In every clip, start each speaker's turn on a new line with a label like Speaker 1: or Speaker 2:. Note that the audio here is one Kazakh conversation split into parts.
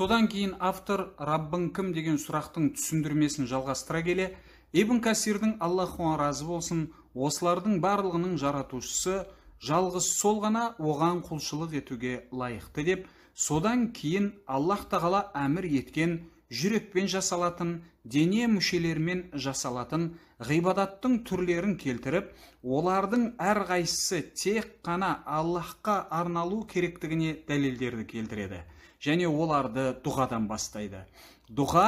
Speaker 1: содан кейін автор раббың кім деген сұрақтың түсіндірмесін жалғастыра келе ибн касирдің аллах оған разы болсын осылардың барлығының жаратушысы жалғыз сол ғана оған құлшылық етуге лайықты деп содан кейін аллах тағала әмір еткен жүрекпен жасалатын дене мүшелерімен жасалатын ғибадаттың түрлерін келтіріп олардың әрқайсысы тек қана аллаһқа арналу керектігіне дәлелдерді келтіреді және оларды дұғадан бастайды дұға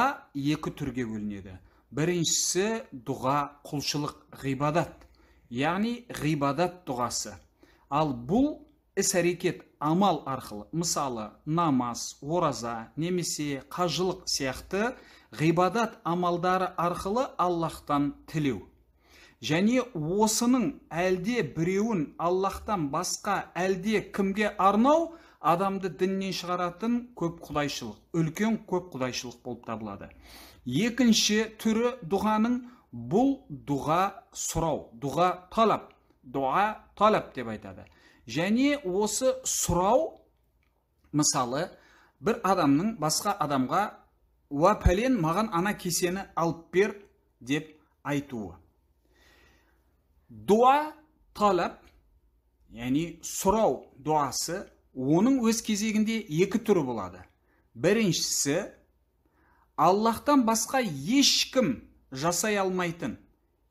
Speaker 1: екі түрге бөлінеді біріншісі дұға құлшылық ғибадат яғни ғибадат дұғасы ал бұл іс әрекет амал арқылы мысалы намаз ораза немесе қажылық сияқты ғибадат амалдары арқылы аллаһтан тілеу және осының әлде біреуін аллаһтан басқа әлде кімге арнау адамды діннен шығаратын көп құдайшылық үлкен көп құдайшылық болып табылады екінші түрі дұғаның бұл дұға сұрау дұға талап дұға талап деп айтады және осы сұрау мысалы бір адамның басқа адамға уа пәлен маған ана кесені алып бер деп айтуы дуа талап яғни сұрау дуасы оның өз кезегінде екі түрі болады біріншісі аллахтан басқа ешкім жасай алмайтын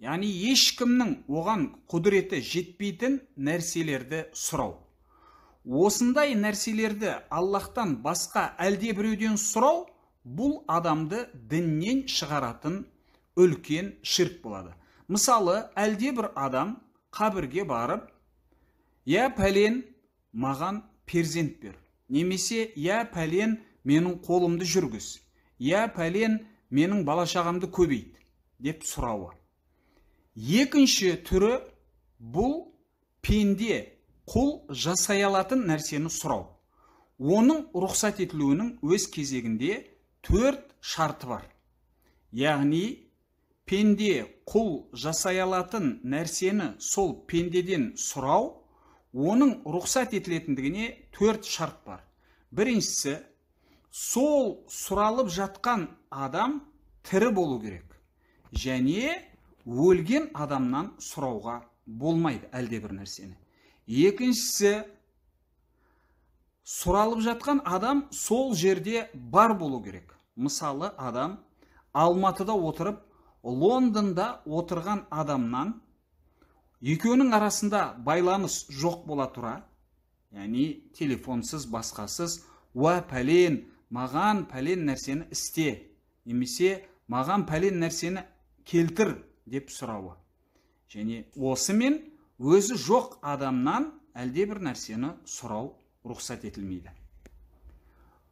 Speaker 1: яғни ешкімнің оған құдіреті жетпейтін нәрселерді сұрау осындай нәрселерді аллаһтан басқа әлде біреуден сұрау бұл адамды діннен шығаратын үлкен ширк болады мысалы әлде адам қабірге барып я пәлен маған перзент бер немесе я пәлен менің қолымды жүргіз я пәлен менің бала шағамды көбейт деп сұрауы екінші түрі бұл пенде құл жасай алатын нәрсені сұрау оның рұқсат етілуінің өз кезегінде төрт шарты бар яғни пенде құл жасай алатын нәрсені сол пендеден сұрау оның рұқсат етілетіндігіне төрт шарт бар біріншісі сол сұралып жатқан адам тірі болу керек және өлген адамнан сұрауға болмайды әлдебір нәрсені екіншісі сұралып жатқан адам сол жерде бар болу керек мысалы адам алматыда отырып лондонда отырған адамнан екеуінің арасында байланыс жоқ бола тұра яғни телефонсыз басқасыз уә пәлен маған пәлен нәрсені істе немесе маған пәлен нәрсені келтір деп сұрауы және осы мен өзі жоқ адамнан әлдебір нәрсені сұрау рұқсат етілмейді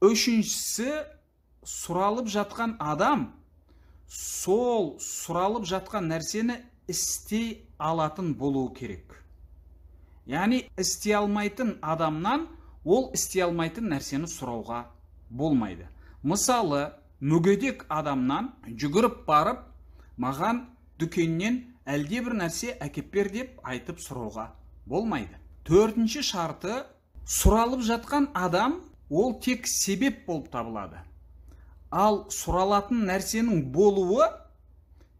Speaker 1: үшіншісі сұралып жатқан адам сол сұралып жатқан нәрсені істей алатын болуы керек яғни істей алмайтын адамнан ол істей алмайтын нәрсені сұрауға болмайды мысалы мүгедек адамнан жүгіріп барып маған дүкеннен әлдебір нәрсе әкеп бер деп айтып сұрауға болмайды төртінші шарты сұралып жатқан адам ол тек себеп болып табылады ал сұралатын нәрсенің болуы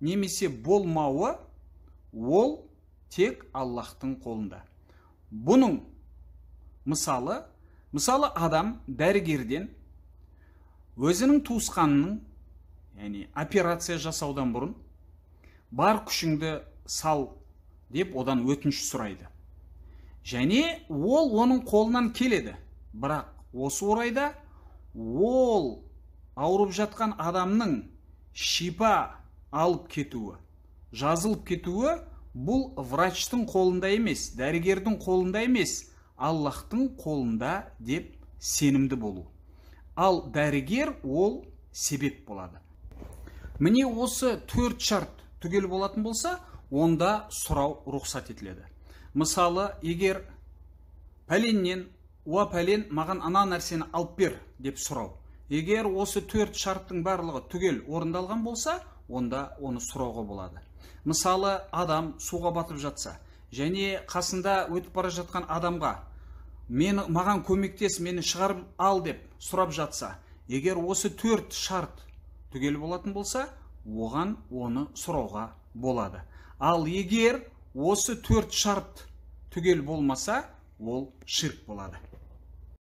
Speaker 1: немесе болмауы ол тек аллаһтың қолында бұның мысалы мысалы адам дәрігерден өзінің туысқанының яғни операция жасаудан бұрын бар күшіңді сал деп одан өтініш сұрайды және ол оның қолынан келеді бірақ осы орайда ол ауырып жатқан адамның шипа алып кетуі жазылып кетуі бұл врачтың қолында емес дәрігердің қолында емес аллахтың қолында деп сенімді болу ал дәрігер ол себеп болады міне осы төрт шарт түгел болатын болса онда сұрау рұқсат етіледі мысалы егер пәленнен уа пәлен маған ана нәрсені алып бер деп сұрау егер осы төрт шарттың барлығы түгел орындалған болса онда оны сұрауға болады мысалы адам суға батып жатса және қасында өтіп бара жатқан адамға мен маған көмектес мені шығарып ал деп сұрап жатса егер осы төрт шарт түгел болатын болса оған оны сұрауға болады ал егер осы төрт шарт түгел болмаса ол ширк болады